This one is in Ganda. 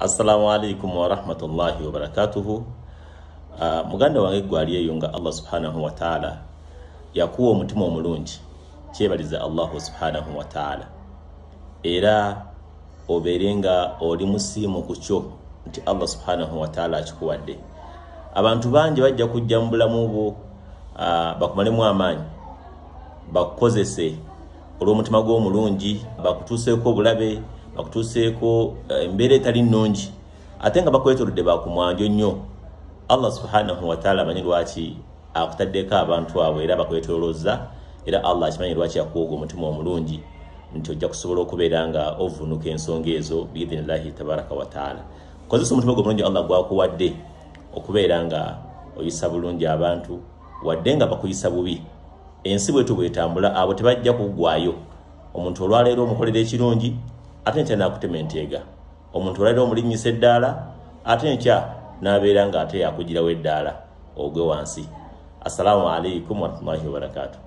assalamu alaikum warahmatullahi wabarakatuhu uh, ah, muganda wange gwali eyo nga allah subhanahu wataala yakuwa omutima omulungi kyebaliza allahu subhanahu wataala era obeere nga oli musiimu ku kyo nti allah subhanahu wataala akikuwadde abantu bangi bajja kujja mu bulamu bwo uh, bakumalemu amaanyi bakukozese olw'omutima gw'omulungi bakutuuseeko obulabe bakutuseeko eh, embeera etali nnungi ate nga bakwetoludde bakumwanjo nnyo allah subhanahu wataala amanyi lwaki akutaddeko abantu abwe era bakwetolozza era allah akimanyi lwaki akuwoga omutima omulungi nti ojja kusobola okubeera nga ovunuka ensonga ezo biidhinillahi tabaraka wataala kozesa omutima gwe mulungi allah gwakuwadde okubeera nga oyisa bulungi abantu wadde nga bakuyisa bubi ensi bwetu bwetambula abo tebajja kuggwayo omuntu olwaleero omukolera ekirungi ate ntya nakutema enteega omuntu olwaira omulinyisa eddaala ate ntya nabeera nga ate yakugirawo eddaala ogwe wansi assalamu alaikum warahmatullahi wabarakatu